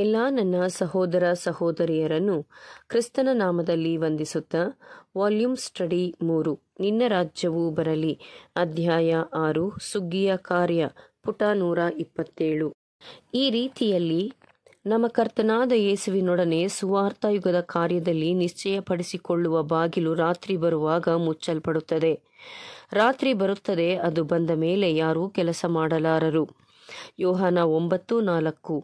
ಎಲ್ಲ ನನ್ನ ಸಹೋದರ ಸಹೋದರಿಯರನ್ನು ಕ್ರಿಸ್ತನ ನಾಮದಲ್ಲಿ ವಂದಿಸುತ್ತಾ ವಾಲ್ಯೂಮ್ ಸ್ಟಡಿ ಮೂರು ನಿನ್ನ ರಾಜ್ಯವು ಬರಲಿ ಅಧ್ಯಾಯ ಆರು ಸುಗ್ಗಿಯ ಕಾರ್ಯ ಪುಟ ನೂರ ಇಪ್ಪತ್ತೇಳು ಈ ರೀತಿಯಲ್ಲಿ ನಮ್ಮ ಕರ್ತನಾದ ಯೇಸುವಿನೊಡನೆ ಯುಗದ ಕಾರ್ಯದಲ್ಲಿ ನಿಶ್ಚಯಪಡಿಸಿಕೊಳ್ಳುವ ಬಾಗಿಲು ರಾತ್ರಿ ಬರುವಾಗ ಮುಚ್ಚಲ್ಪಡುತ್ತದೆ ರಾತ್ರಿ ಬರುತ್ತದೆ ಅದು ಬಂದ ಮೇಲೆ ಯಾರೂ ಕೆಲಸ ಮಾಡಲಾರರು ಯೋಹಾನ ಒಂಬತ್ತು ನಾಲ್ಕು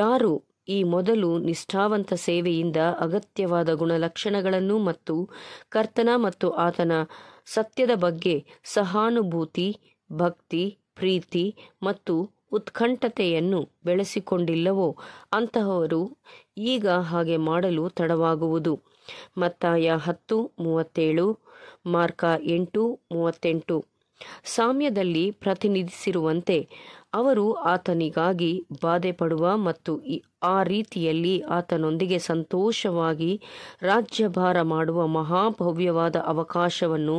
ಯಾರು ಈ ಮೊದಲು ನಿಷ್ಠಾವಂತ ಸೇವೆಯಿಂದ ಅಗತ್ಯವಾದ ಗುಣಲಕ್ಷಣಗಳನ್ನು ಮತ್ತು ಕರ್ತನ ಮತ್ತು ಆತನ ಸತ್ಯದ ಬಗ್ಗೆ ಸಹಾನುಭೂತಿ ಭಕ್ತಿ ಪ್ರೀತಿ ಮತ್ತು ಉತ್ಕಂಠತೆಯನ್ನು ಬೆಳೆಸಿಕೊಂಡಿಲ್ಲವೋ ಅಂತಹವರು ಈಗ ಹಾಗೆ ಮಾಡಲು ತಡವಾಗುವುದು ಮತ್ತಾಯ ಹತ್ತು ಮೂವತ್ತೇಳು ಮಾರ್ಕ ಎಂಟು ಮೂವತ್ತೆಂಟು ಸಾಮ್ಯದಲ್ಲಿ ಪ್ರತಿನಿಧಿಸಿರುವಂತೆ ಅವರು ಆತನಿಗಾಗಿ ಬಾಧೆ ಪಡುವ ಮತ್ತು ಆ ರೀತಿಯಲ್ಲಿ ಆತನೊಂದಿಗೆ ಸಂತೋಷವಾಗಿ ರಾಜ್ಯಭಾರ ಮಾಡುವ ಮಹಾಭವ್ಯವಾದ ಅವಕಾಶವನ್ನು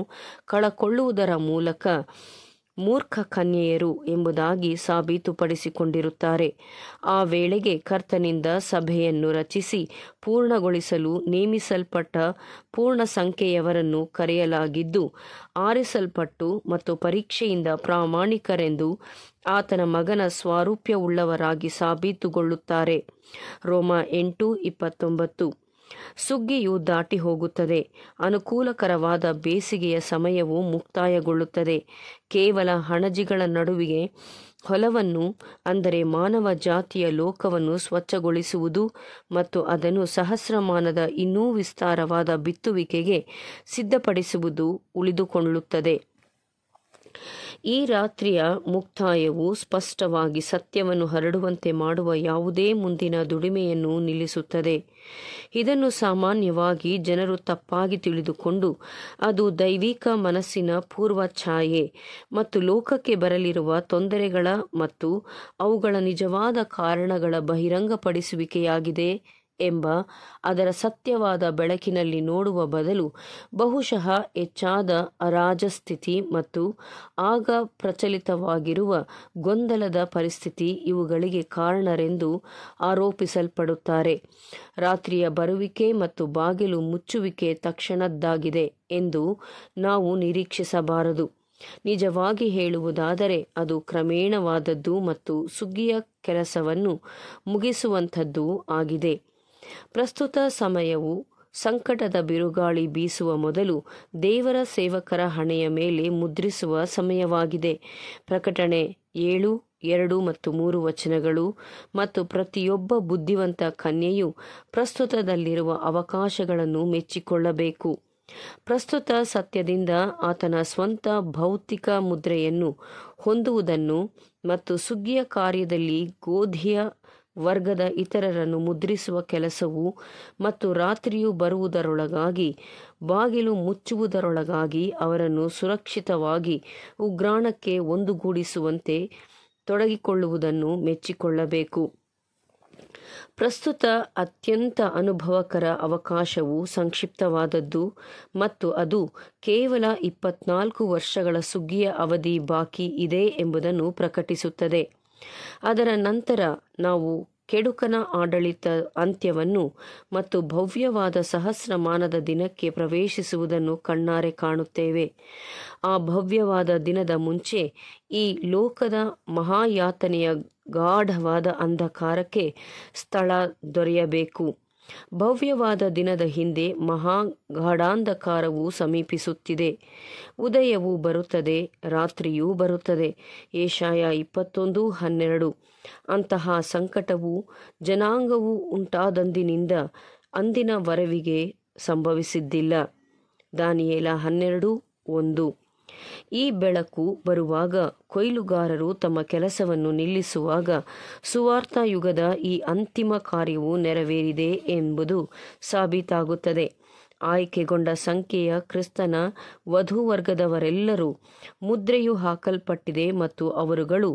ಕಳಕೊಳ್ಳುವುದರ ಮೂಲಕ ಮೂರ್ಖ ಕನ್ಯೆಯರು ಎಂಬುದಾಗಿ ಸಾಬೀತುಪಡಿಸಿಕೊಂಡಿರುತ್ತಾರೆ ಆ ವೇಳೆಗೆ ಕರ್ತನಿಂದ ಸಭೆಯನ್ನು ರಚಿಸಿ ಪೂರ್ಣಗೊಳಿಸಲು ನೇಮಿಸಲ್ಪಟ್ಟ ಪೂರ್ಣ ಸಂಖ್ಯೆಯವರನ್ನು ಕರೆಯಲಾಗಿದ್ದು ಆರಿಸಲ್ಪಟ್ಟು ಮತ್ತು ಪರೀಕ್ಷೆಯಿಂದ ಪ್ರಾಮಾಣಿಕರೆಂದು ಆತನ ಮಗನ ಸ್ವಾರೂಪ್ಯವುಳ್ಳವರಾಗಿ ಸಾಬೀತುಗೊಳ್ಳುತ್ತಾರೆ ರೋಮ ಎಂಟು ಇಪ್ಪತ್ತೊಂಬತ್ತು ಸುಗ್ಗಿಯು ದಾಟಿ ಹೋಗುತ್ತದೆ ಅನುಕೂಲಕರವಾದ ಬೇಸಿಗೆಯ ಸಮಯವು ಮುಕ್ತಾಯಗೊಳ್ಳುತ್ತದೆ ಕೇವಲ ಹಣಜಿಗಳ ನಡುವಿಗೆ ಹೊಲವನ್ನು ಅಂದರೆ ಮಾನವ ಜಾತಿಯ ಲೋಕವನ್ನು ಸ್ವಚ್ಛಗೊಳಿಸುವುದು ಮತ್ತು ಅದನ್ನು ಸಹಸ್ರಮಾನದ ಇನ್ನೂ ವಿಸ್ತಾರವಾದ ಬಿತ್ತುವಿಕೆಗೆ ಸಿದ್ಧಪಡಿಸುವುದು ಉಳಿದುಕೊಳ್ಳುತ್ತದೆ ಈ ರಾತ್ರಿಯ ಮುಕ್ತಾಯವು ಸ್ಪಷ್ಟವಾಗಿ ಸತ್ಯವನ್ನು ಹರಡುವಂತೆ ಮಾಡುವ ಯಾವುದೇ ಮುಂದಿನ ದುಡಿಮೆಯನ್ನು ನಿಲ್ಲಿಸುತ್ತದೆ ಇದನ್ನು ಸಾಮಾನ್ಯವಾಗಿ ಜನರು ತಪ್ಪಾಗಿ ತಿಳಿದುಕೊಂಡು ಅದು ದೈವಿಕ ಮನಸ್ಸಿನ ಪೂರ್ವ ಛಾಯೆ ಮತ್ತು ಲೋಕಕ್ಕೆ ಬರಲಿರುವ ತೊಂದರೆಗಳ ಮತ್ತು ಅವುಗಳ ನಿಜವಾದ ಕಾರಣಗಳ ಬಹಿರಂಗಪಡಿಸುವಿಕೆಯಾಗಿದೆ ಎಂಬ ಅದರ ಸತ್ಯವಾದ ಬೆಳಕಿನಲ್ಲಿ ನೋಡುವ ಬದಲು ಬಹುಶಃ ಹೆಚ್ಚಾದ ಅರಾಜಸ್ಥಿತಿ ಮತ್ತು ಆಗ ಪ್ರಚಲಿತವಾಗಿರುವ ಗೊಂದಲದ ಪರಿಸ್ಥಿತಿ ಇವುಗಳಿಗೆ ಕಾರಣರೆಂದು ಆರೋಪಿಸಲ್ಪಡುತ್ತಾರೆ ರಾತ್ರಿಯ ಬರುವಿಕೆ ಮತ್ತು ಬಾಗಿಲು ಮುಚ್ಚುವಿಕೆ ತಕ್ಷಣದ್ದಾಗಿದೆ ಎಂದು ನಾವು ನಿರೀಕ್ಷಿಸಬಾರದು ನಿಜವಾಗಿ ಹೇಳುವುದಾದರೆ ಅದು ಕ್ರಮೇಣವಾದದ್ದು ಮತ್ತು ಸುಗ್ಗಿಯ ಕೆಲಸವನ್ನು ಮುಗಿಸುವಂಥದ್ದೂ ಆಗಿದೆ ಪ್ರಸ್ತುತ ಸಮಯವು ಸಂಕಟದ ಬಿರುಗಾಳಿ ಬೀಸುವ ಮೊದಲು ದೇವರ ಸೇವಕರ ಹಣೆಯ ಮೇಲೆ ಮುದ್ರಿಸುವ ಸಮಯವಾಗಿದೆ ಪ್ರಕಟಣೆ ಏಳು ಎರಡು ಮತ್ತು ಮೂರು ವಚನಗಳು ಮತ್ತು ಪ್ರತಿಯೊಬ್ಬ ಬುದ್ಧಿವಂತ ಕನ್ಯೆಯು ಪ್ರಸ್ತುತದಲ್ಲಿರುವ ಅವಕಾಶಗಳನ್ನು ಮೆಚ್ಚಿಕೊಳ್ಳಬೇಕು ಪ್ರಸ್ತುತ ಸತ್ಯದಿಂದ ಆತನ ಸ್ವಂತ ಭೌತಿಕ ಮುದ್ರೆಯನ್ನು ಹೊಂದುವುದನ್ನು ಮತ್ತು ಸುಗ್ಗಿಯ ಕಾರ್ಯದಲ್ಲಿ ಗೋಧಿಯ ವರ್ಗದ ಇತರರನ್ನು ಮುದ್ರಿಸುವ ಕೆಲಸವು ಮತ್ತು ರಾತ್ರಿಯು ಬರುವುದರೊಳಗಾಗಿ ಬಾಗಿಲು ಮುಚ್ಚುವುದರೊಳಗಾಗಿ ಅವರನ್ನು ಸುರಕ್ಷಿತವಾಗಿ ಉಗ್ರಾಣಕ್ಕೆ ಒಂದುಗೂಡಿಸುವಂತೆ ತೊಡಗಿಕೊಳ್ಳುವುದನ್ನು ಮೆಚ್ಚಿಕೊಳ್ಳಬೇಕು ಪ್ರಸ್ತುತ ಅತ್ಯಂತ ಅನುಭವಕರ ಅವಕಾಶವು ಸಂಕ್ಷಿಪ್ತವಾದದ್ದು ಮತ್ತು ಅದು ಕೇವಲ ಇಪ್ಪತ್ನಾಲ್ಕು ವರ್ಷಗಳ ಸುಗ್ಗಿಯ ಅವಧಿ ಬಾಕಿ ಇದೆ ಎಂಬುದನ್ನು ಪ್ರಕಟಿಸುತ್ತದೆ ಅದರ ನಂತರ ನಾವು ಕೆಡುಕನ ಆಡಳಿತ ಅಂತ್ಯವನ್ನು ಮತ್ತು ಭವ್ಯವಾದ ಸಹಸ್ರಮಾನದ ದಿನಕ್ಕೆ ಪ್ರವೇಶಿಸುವುದನ್ನು ಕಣ್ಣಾರೆ ಕಾಣುತ್ತೇವೆ ಆ ಭವ್ಯವಾದ ದಿನದ ಮುಂಚೆ ಈ ಲೋಕದ ಮಹಾಯಾತನೆಯ ಗಾಢವಾದ ಅಂಧಕಾರಕ್ಕೆ ಸ್ಥಳ ದೊರೆಯಬೇಕು ಭವ್ಯವಾದ ದಿನದ ಹಿಂದೆ ಮಹಾ ಗಾಢಾಂಧಕಾರವು ಸಮೀಪಿಸುತ್ತಿದೆ ಉದಯವು ಬರುತ್ತದೆ ರಾತ್ರಿಯೂ ಬರುತ್ತದೆ ಏಷಾಯ ಇಪ್ಪತ್ತೊಂದು ಹನ್ನೆರಡು ಅಂತಹ ಸಂಕಟವು ಜನಾಂಗವು ಉಂಟಾದಂದಿನಿಂದ ಅಂದಿನ ವರವಿಗೆ ಸಂಭವಿಸಿದ್ದಿಲ್ಲ ದಾನಿಯೇಲ ಹನ್ನೆರಡು ಒಂದು ಈ ಬೆಳಕು ಬರುವಾಗ ಕೊಯ್ಲುಗಾರರು ತಮ್ಮ ಕೆಲಸವನ್ನು ನಿಲ್ಲಿಸುವಾಗ ಸುವಾರ್ಥ ಯುಗದ ಈ ಅಂತಿಮ ಕಾರ್ಯವು ನೆರವೇರಿದೆ ಎಂಬುದು ಸಾಬೀತಾಗುತ್ತದೆ ಆಯ್ಕೆಗೊಂಡ ಸಂಖ್ಯೆಯ ಕ್ರಿಸ್ತನ ವಧುವರ್ಗದವರೆಲ್ಲರೂ ಮುದ್ರೆಯು ಹಾಕಲ್ಪಟ್ಟಿದೆ ಮತ್ತು ಅವರುಗಳು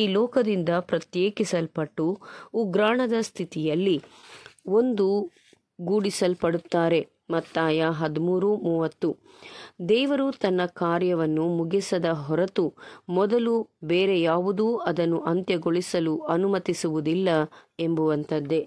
ಈ ಲೋಕದಿಂದ ಪ್ರತ್ಯೇಕಿಸಲ್ಪಟ್ಟು ಉಗ್ರಾಣದ ಸ್ಥಿತಿಯಲ್ಲಿ ಒಂದು ಗೂಡಿಸಲ್ಪಡುತ್ತಾರೆ ಮತ್ತಾಯ ಹದಿಮೂರು ಮೂವತ್ತು ದೇವರು ತನ್ನ ಕಾರ್ಯವನ್ನು ಮುಗಿಸದ ಹೊರತು ಮೊದಲು ಬೇರೆ ಯಾವುದೂ ಅದನ್ನು ಅಂತ್ಯಗೊಳಿಸಲು ಅನುಮತಿಸುವುದಿಲ್ಲ ಎಂಬುವಂಥದ್ದೇ